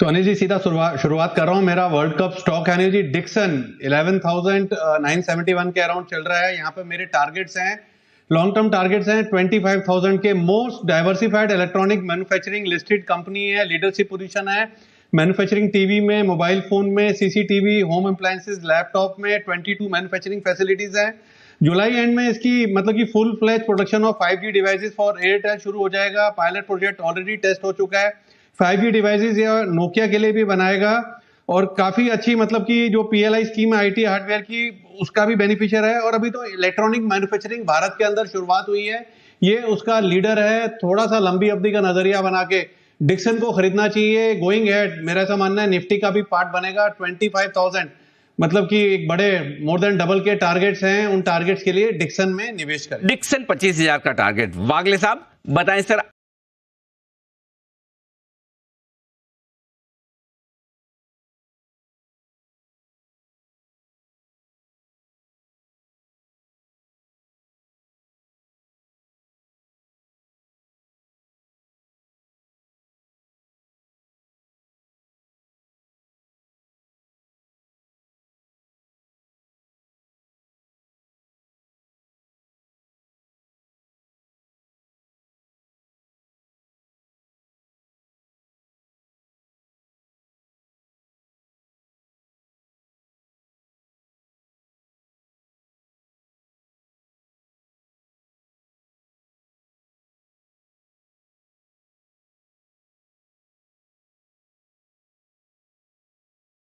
तो अनिल जी सीधा शुरुआत कर रहा हूँ मेरा वर्ल्ड कप स्टॉक है अनिल जी डिक्सन 11,971 uh, के अराउंड चल रहा है यहाँ पे मेरे टारगेट्स हैं लॉन्ग टर्म टारगेट्स हैं 25,000 के most diversified electronic manufacturing listed company है लीडरशिप पोजीशन है मैन्युफैक्चरिंग टीवी में मोबाइल फोन में सीसीटीवी होम अप्लायंसेज लैपटॉप में टू मैन्युफैक्चरिंग फैसिलिटीज है जुलाई एंड में इसकी मतलब कि full flash production of 5G devices for Airtel शुरू हो जाएगा पायलट प्रोजेक्ट ऑलरेडी टेस्ट हो चुका है फाइव जी डिवाइसेज या नोकिया के लिए भी बनाएगा और काफ़ी अच्छी मतलब कि जो पी एल आई स्कीम है हार्डवेयर की उसका भी बेनिफिशियर है और अभी तो इलेक्ट्रॉनिक मैन्युफैक्चरिंग भारत के अंदर शुरुआत हुई है ये उसका लीडर है थोड़ा सा लंबी अवधि का नज़रिया बना के डिक्सन को खरीदना चाहिए गोइंग हेड मेरा ऐसा मानना है निफ्टी का भी पार्ट बनेगा ट्वेंटी फाइव थाउजेंड मतलब कि एक बड़े मोर देन डबल के टारगेट्स हैं उन टारगेट्स के लिए डिक्सन में निवेश करें डिक्सन पच्चीस हजार का टारगेट वागले साहब बताएं सर